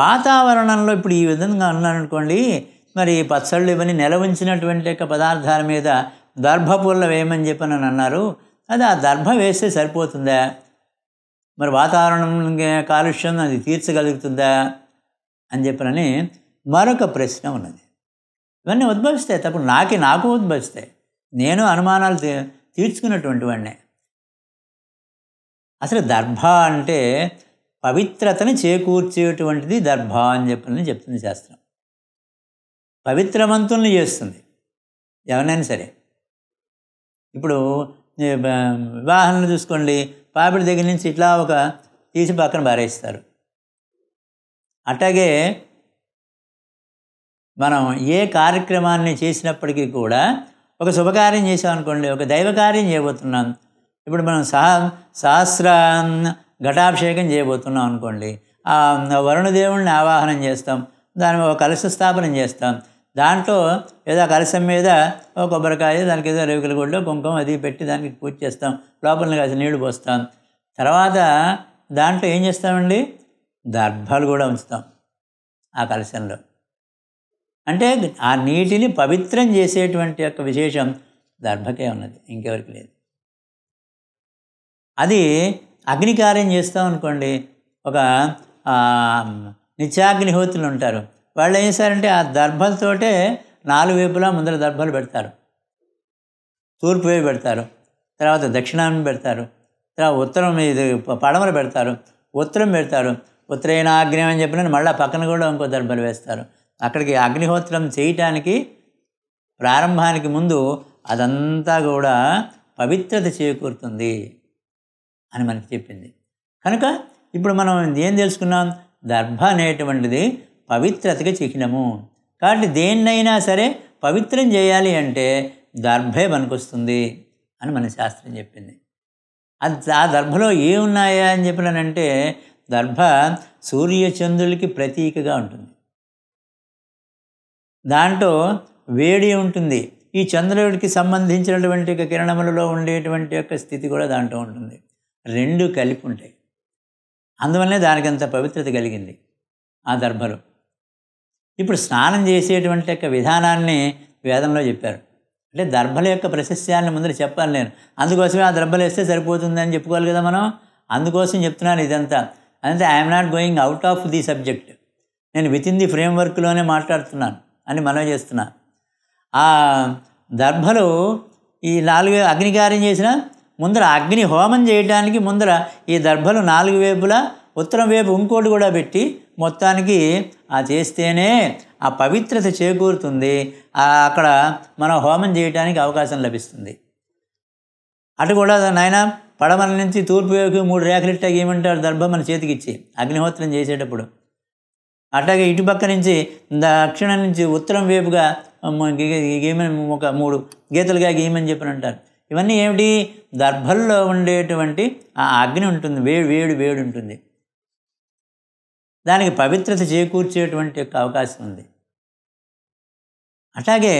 వాతావరణంలో ఇప్పుడు ఈ విధంగా ఉన్నారనుకోండి మరి పచ్చళ్ళు ఇవన్నీ నిల ఉంచినటువంటి యొక్క పదార్థాల మీద దర్భపూర్ల వేయమని చెప్పి నన్ను అన్నారు అది ఆ దర్భ వేస్తే సరిపోతుందా మరి వాతావరణం కాలుష్యం అది తీర్చగలుగుతుందా అని చెప్పనని మరొక ప్రశ్న ఉన్నది ఇవన్నీ ఉద్భవిస్తాయి తప్పుడు నాకే నాకు ఉద్భవిస్తాయి నేను అనుమానాలు తీర్చుకున్నటువంటి వాడినే అసలు దర్భ అంటే పవిత్రతని చేకూర్చేటువంటిది దర్భ అని చెప్పని చెప్తుంది శాస్త్రం పవిత్రవంతుల్ని చేస్తుంది ఎవరైనా సరే ఇప్పుడు వివాహాలను చూసుకోండి పాపిడి దగ్గర నుంచి ఇట్లా ఒక తీసి పక్కన బారేస్తారు అట్లాగే మనం ఏ కార్యక్రమాన్ని చేసినప్పటికీ కూడా ఒక శుభకార్యం చేసామనుకోండి ఒక దైవకార్యం చేయబోతున్నాం ఇప్పుడు మనం సహ సహస్ర ఘటాభిషేకం చేయబోతున్నాం అనుకోండి వరుణదేవుణ్ణి ఆవాహనం చేస్తాం దాని ఒక కలశ స్థాపనం చేస్తాం దాంట్లో ఏదో కలశం మీద ఒక కొబ్బరికాయ దానికి ఏదో రేకుల గుడ్డ కుంకుమ అది పెట్టి దానికి పూజ చేస్తాం లోపల కాసి నీళ్లు పోస్తాం తర్వాత దాంట్లో ఏం చేస్తామండి దర్భాలు కూడా ఉంచుతాం ఆ కలశంలో అంటే ఆ నీటిని పవిత్రం చేసేటువంటి యొక్క విశేషం దర్భకే ఉన్నది ఇంకెవరికి లేదు అది అగ్నికార్యం చేస్తాం అనుకోండి ఒక నిత్యాగ్నిహోతులు ఉంటారు వాళ్ళు ఏం చేశారంటే ఆ దర్భలతోటే నాలుగు వైపులా ముందర దర్భలు పెడతారు తూర్పు వైపు పెడతారు తర్వాత దక్షిణాన్ని పెడతారు తర్వాత ఉత్తరం ఇది పడమర పెడతారు ఉత్తరం పెడతారు ఉత్తరైన అగ్ని అని చెప్పిన మళ్ళీ పక్కన కూడా ఇంకో దర్భలు వేస్తారు అక్కడికి అగ్నిహోత్రం చేయటానికి ప్రారంభానికి ముందు అదంతా కూడా పవిత్రత చేకూరుతుంది అని మనకి చెప్పింది కనుక ఇప్పుడు మనం ఏం తెలుసుకున్నాం దర్భ అనేటువంటిది పవిత్రతకి చిహ్నము కాబట్టి దేన్నైనా సరే పవిత్రం చేయాలి అంటే దర్భే పనికొస్తుంది అని మన శాస్త్రం చెప్పింది అది ఆ దర్భలో ఏమున్నాయా అని చెప్పినానంటే దర్భ సూర్యచంద్రులకి ప్రతీకగా ఉంటుంది దాంట్లో వేడి ఉంటుంది ఈ చంద్రుడికి సంబంధించినటువంటి కిరణములలో ఉండేటువంటి యొక్క స్థితి కూడా దాంట్లో ఉంటుంది రెండు కలిపి ఉంటాయి అందువల్లే దానికి అంత పవిత్రత కలిగింది ఆ దర్భలో ఇప్పుడు స్నానం చేసేటువంటి యొక్క విధానాన్ని వేదంలో చెప్పారు అంటే దర్భల యొక్క ప్రశస్యాన్ని ముందర చెప్పాలి నేను అందుకోసమే ఆ దర్భలు వేస్తే సరిపోతుందని చెప్పుకోవాలి కదా మనం అందుకోసం చెప్తున్నాను ఇదంతా అంటే I'm not going out of the subject నేను విత్ ఇన్ ది ఫ్రేమ్వర్క్లోనే మాట్లాడుతున్నాను అని మనం చేస్తున్నా ఆ దర్భలు ఈ నాలుగు అగ్నికార్యం చేసిన ముందర అగ్ని హోమం చేయడానికి ముందర ఈ దర్భలు నాలుగు వేపులా ఉత్తరం వేపు ఇంకోటి కూడా పెట్టి మొత్తానికి ఆ చేస్తేనే ఆ పవిత్రత చేకూరుతుంది అక్కడ మనం హోమం చేయడానికి అవకాశం లభిస్తుంది అటు కూడా నాయన పడమల నుంచి తూర్పు వేపు మూడు రేఖలిట్ట ఏమంటారు దర్భ మన చేతికిచ్చి అగ్నిహోత్రం చేసేటప్పుడు అట్లాగే ఇటుపక్క నుంచి దక్షిణం నుంచి ఉత్తరం వేపుగా గీమని ఒక మూడు గీతలుగా గీయమని చెప్పిన అంటారు ఇవన్నీ ఏమిటి దర్భల్లో ఉండేటువంటి ఆ అగ్ని ఉంటుంది వేడి వేడి వేడి ఉంటుంది దానికి పవిత్రత చేకూర్చేటువంటి యొక్క అవకాశం ఉంది అట్లాగే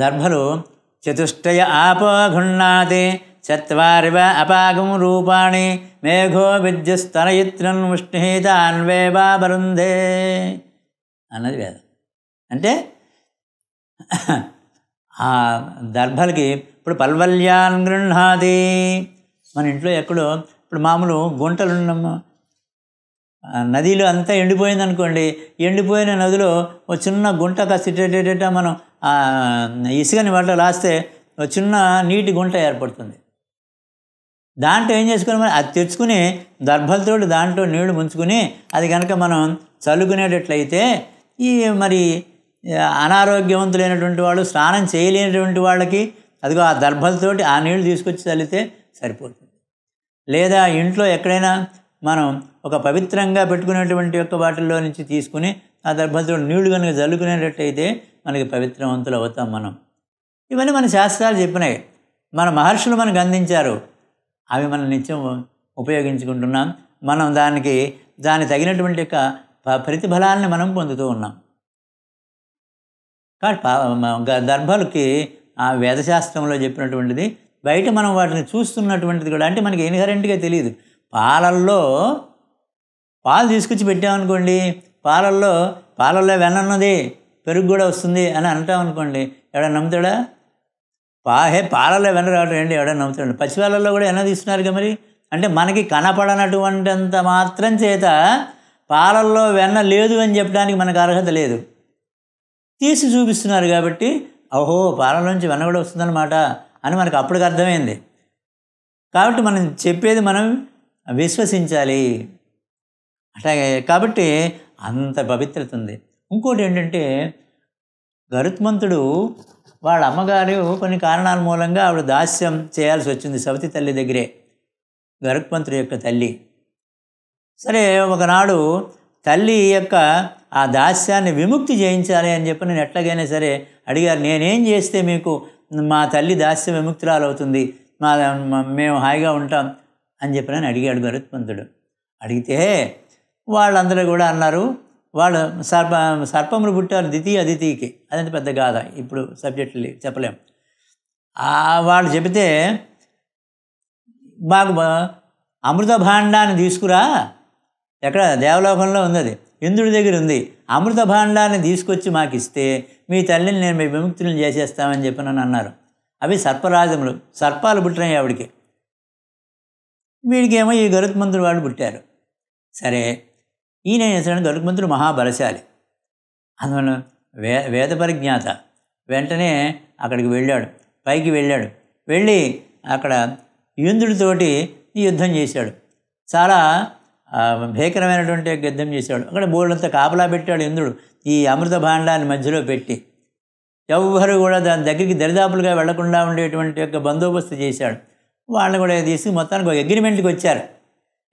దర్భలు చతుష్టయ ఆపఘుణ్ణాది చత్వారివ అపాగం రూపాణి మేఘో విద్యుస్తనయిత్రం ముష్ణీతాన్వేవా బరుందే అన్నది వేదం అంటే ఆ దర్భలకి ఇప్పుడు పల్వల్యాన్ గృహాది మన ఇంట్లో ఎక్కడో ఇప్పుడు మామూలు గుంటలు ఉన్నాము నదిలో అంతా ఎండిపోయింది అనుకోండి ఎండిపోయిన నదిలో ఒక చిన్న గుంట కాసేటేటేట మనం ఇసుకని వాటిలో రాస్తే ఒక చిన్న నీటి గుంట ఏర్పడుతుంది దాంట్లో ఏం చేసుకుని మనం అది తెచ్చుకుని దర్భలతో దాంట్లో నీళ్లు ముంచుకుని అది కనుక మనం చల్లుకునేటట్లయితే ఈ మరి అనారోగ్యవంతులైనటువంటి వాళ్ళు స్నానం చేయలేనటువంటి వాళ్ళకి అదిగో ఆ దర్భలతోటి ఆ నీళ్లు తీసుకొచ్చి చల్లితే సరిపోతుంది లేదా ఇంట్లో ఎక్కడైనా మనం ఒక పవిత్రంగా పెట్టుకునేటువంటి యొక్క వాటిల్లో నుంచి తీసుకుని ఆ దర్భలతో నీళ్లు కనుక జల్లుకునేటట్టయితే మనకి పవిత్రవంతులు అవుతాం మనం ఇవన్నీ మన శాస్త్రాలు చెప్పినాయి మన మహర్షులు మనకు అందించారు అవి మనం నిత్యం ఉపయోగించుకుంటున్నాం మనం దానికి దానికి తగినటువంటి యొక్క ప్రతిఫలాన్ని మనం పొందుతూ ఉన్నాం కాబట్టి దర్భలకి ఆ వేదశాస్త్రంలో చెప్పినటువంటిది బయట మనం వాటిని చూస్తున్నటువంటిది కూడా అంటే మనకి ఇన్హరెంట్గా తెలియదు పాలల్లో పాలు తీసుకొచ్చి పెట్టామనుకోండి పాలల్లో పాలల్లో వెన్నది పెరుగు కూడా వస్తుంది అని అంటాం అనుకోండి ఎవడన్నా నమ్ముతాడా హే పాలల్లో వెన్న రావడం ఏంటి ఎవడో నమ్ముతాడు పసిపాలల్లో కూడా ఎన్న కదా మరి అంటే మనకి కనపడనటువంటి అంత మాత్రం చేత పాలల్లో వెన్న లేదు అని చెప్పడానికి మనకు అర్హత లేదు తీసి చూపిస్తున్నారు కాబట్టి ఓహో పాలలోంచి వెనకడ వస్తుందన్నమాట అని మనకు అప్పటికి అర్థమైంది కాబట్టి మనం చెప్పేది మనం విశ్వసించాలి అట్లాగే కాబట్టి అంత పవిత్రత ఉంది ఇంకోటి ఏంటంటే గరుత్మంతుడు వాళ్ళ అమ్మగారు కొన్ని కారణాల మూలంగా ఆవిడ దాస్యం చేయాల్సి వచ్చింది సవతి తల్లి దగ్గరే గరుత్మంతుడి యొక్క తల్లి సరే ఒకనాడు తల్లి యొక్క ఆ దాస్యాన్ని విముక్తి చేయించాలి అని చెప్పి నేను ఎట్లాగైనా సరే అడిగారు నేనేం చేస్తే మీకు మా తల్లి దాస్య విముక్తురాలు అవుతుంది మా మేము హాయిగా ఉంటాం అని చెప్పి నేను అడిగాడు భరత్పంతుడు అడిగితే వాళ్ళందరూ కూడా అన్నారు వాళ్ళు సర్ప సర్పములు పుట్టారు ద్వితీయ అదితికి అదంత పెద్ద గాథ ఇప్పుడు సబ్జెక్టులు చెప్పలేం వాళ్ళు చెబితే మాకు అమృత భాండాన్ని తీసుకురా ఎక్కడ దేవలోకంలో ఉంది అది ఇంద్రుడి దగ్గర ఉంది అమృత భాండాన్ని తీసుకొచ్చి మాకు ఇస్తే మీ తల్లిని నేను మీ విముక్తులను చేసేస్తామని చెప్పి నన్ను అన్నారు అవి సర్పరాజములు సర్పాలు పుట్టినాయి ఆవిడికి వీడికేమో ఈ గరుత్మంతుడు వాళ్ళు పుట్టారు సరే ఈయన చేశాడు గరుత్మంతుడు మహాబలశాలి అందువల్ల వే వేద పరిజ్ఞాత వెంటనే అక్కడికి వెళ్ళాడు పైకి వెళ్ళాడు వెళ్ళి అక్కడ ఇంద్రుడితోటి యుద్ధం చేశాడు చాలా భీకరమైనటువంటి యుద్ధం చేశాడు అక్కడ బోర్డంతా కాపలా పెట్టాడు ఇంద్రుడు ఈ అమృత భాండాన్ని మధ్యలో పెట్టి ఎవ్వరు కూడా దాని దగ్గరికి దరిదాపులుగా వెళ్లకుండా ఉండేటువంటి యొక్క బందోబస్తు చేశాడు వాళ్ళని కూడా తీసుకు మొత్తానికి ఒక అగ్రిమెంట్కి వచ్చారు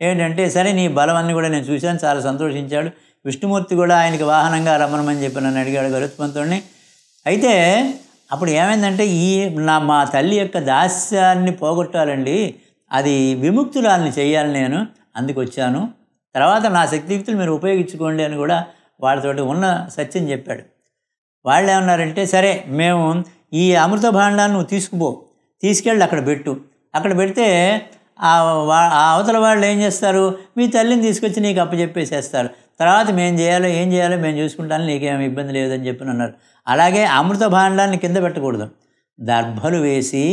ఏంటంటే సరే నీ బలం అన్ని కూడా నేను చూశాను చాలా సంతోషించాడు విష్ణుమూర్తి కూడా ఆయనకి వాహనంగా రమ్మనమని చెప్పి నన్ను అడిగాడు గరుత్మంతుడిని అయితే అప్పుడు ఏమైందంటే ఈ నా మా తల్లి యొక్క దాస్యాన్ని పోగొట్టాలండి అది విముక్తురాలని చేయాలని నేను అందుకు వచ్చాను తర్వాత నా శక్తియుక్తులు మీరు ఉపయోగించుకోండి అని కూడా వాళ్ళతో ఉన్న సత్యం చెప్పాడు వాళ్ళు ఏమన్నారంటే సరే మేము ఈ అమృత భాండాన్ని నువ్వు తీసుకుపో తీసుకెళ్ళి అక్కడ పెట్టు అక్కడ పెడితే ఆ అవతల వాళ్ళు ఏం చేస్తారు మీ తల్లిని తీసుకొచ్చి నీకు అప్పచెప్పేసేస్తారు తర్వాత మేము చేయాలో ఏం చేయాలో మేము చూసుకుంటాను నీకేమి ఇబ్బంది లేదని చెప్పి అన్నారు అలాగే అమృత భాండాన్ని కింద పెట్టకూడదు దర్భలు వేసి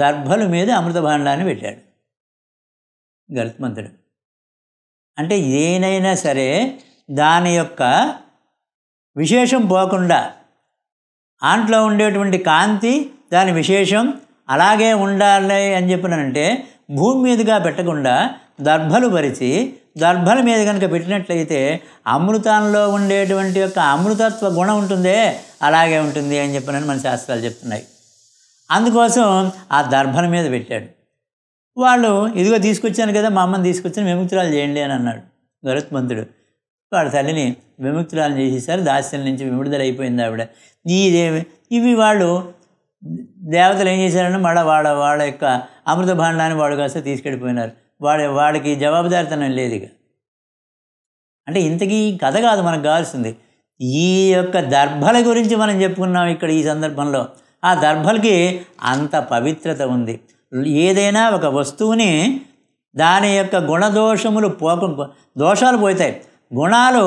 దర్భల మీద అమృత భాండాన్ని పెట్టాడు గరుత్మంతుడు అంటే ఏనైనా సరే దాని యొక్క విశేషం పోకుండా ఆంట్లో ఉండేటువంటి కాంతి దాని విశేషం అలాగే ఉండాలి అని చెప్పినంటే భూమి మీదుగా పెట్టకుండా దర్భలు పరిచి దర్భల మీద కనుక పెట్టినట్లయితే అమృతంలో ఉండేటువంటి యొక్క అమృతత్వ గుణం ఉంటుందే అలాగే ఉంటుంది అని చెప్పినని మన శాస్త్రాలు చెప్తున్నాయి అందుకోసం ఆ దర్భన మీద పెట్టాడు వాళ్ళు ఇదిగో తీసుకొచ్చాను కదా మా అమ్మని తీసుకొచ్చాను విముక్తురాలు చేయండి అని అన్నాడు గరుత్మంతుడు వాడు తల్లిని విముక్తురాలు చేసేసారు దాస్యం నుంచి విముడుదల అయిపోయింది ఆవిడ ఇదేమి ఇవి వాళ్ళు దేవతలు ఏం చేశారంటే మళ్ళీ వాళ్ళ వాళ్ళ యొక్క అమృత భాండాన్ని వాడు కాస్త తీసుకెళ్ళిపోయినారు వాడి వాడికి జవాబుదారితనం లేదు ఇక అంటే ఇంతకీ కథ కాదు మనకు కావాల్సింది ఈ యొక్క దర్భల గురించి మనం చెప్పుకున్నాం ఇక్కడ ఈ సందర్భంలో ఆ దర్భలకి అంత పవిత్రత ఉంది ఏదైనా ఒక వస్తువుని దాని యొక్క గుణదోషములు పోక దోషాలు పోతాయి గుణాలు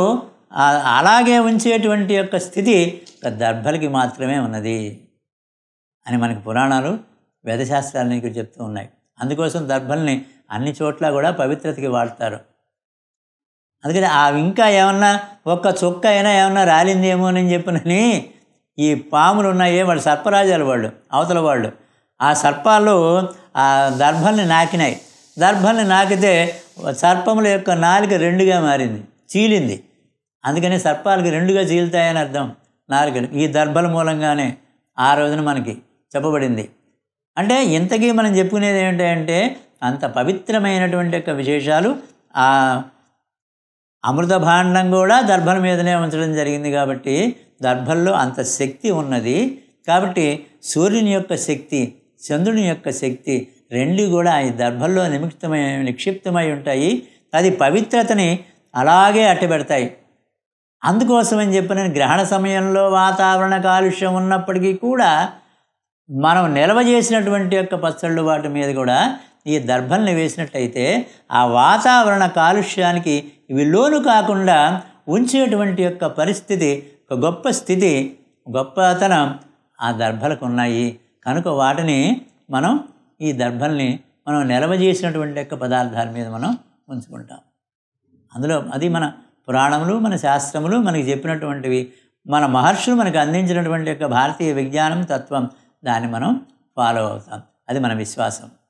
అలాగే ఉంచేటువంటి యొక్క స్థితి దర్భలకి మాత్రమే ఉన్నది అని మనకి పురాణాలు వేదశాస్త్రాలని చెప్తూ ఉన్నాయి అందుకోసం దర్భల్ని అన్ని చోట్ల కూడా పవిత్రతకి వాడతారు అందుకని ఇంకా ఏమన్నా ఒక్క చుక్క అయినా ఏమన్నా అని చెప్పినని ఈ పాములు ఉన్నాయే వాళ్ళు సర్పరాజాలు వాళ్ళు అవతల వాళ్ళు ఆ సర్పాలు ఆ దర్భల్ని నాకినాయి దర్భల్ని నాకితే సర్పముల యొక్క నాలుక రెండుగా మారింది చీలింది అందుకని సర్పాలకు రెండుగా చీలుతాయని అర్థం నాలుక ఈ దర్భల మూలంగానే ఆ రోజున మనకి చెప్పబడింది అంటే ఇంతకీ మనం చెప్పుకునేది ఏంటంటే అంత పవిత్రమైనటువంటి యొక్క విశేషాలు ఆ అమృత భాండం కూడా దర్భల మీదనే ఉంచడం జరిగింది కాబట్టి దర్భంలో అంత శక్తి ఉన్నది కాబట్టి సూర్యుని యొక్క శక్తి చంద్రుని యొక్క శక్తి రెండు కూడా ఈ దర్భంలో నిమిక్తమై నిక్షిప్తమై ఉంటాయి అది పవిత్రతని అలాగే అట్టబెడతాయి అందుకోసమని చెప్పిన గ్రహణ సమయంలో వాతావరణ కాలుష్యం ఉన్నప్పటికీ కూడా మనం నిల్వ చేసినటువంటి యొక్క పచ్చళ్ళు వాటి మీద కూడా ఈ దర్భల్ని వేసినట్టయితే ఆ వాతావరణ కాలుష్యానికి ఇవి లోను కాకుండా ఉంచేటువంటి యొక్క పరిస్థితి గొప్ప స్థితి గొప్పతనం ఆ దర్భలకు ఉన్నాయి కనుక వాటిని మనం ఈ దర్భల్ని మనం నిలవ చేసినటువంటి యొక్క పదార్థాల మీద మనం ఉంచుకుంటాం అందులో అది మన పురాణములు మన శాస్త్రములు మనకి చెప్పినటువంటివి మన మహర్షులు మనకు అందించినటువంటి యొక్క భారతీయ విజ్ఞానం తత్వం దాన్ని మనం ఫాలో అవుతాం అది మన విశ్వాసం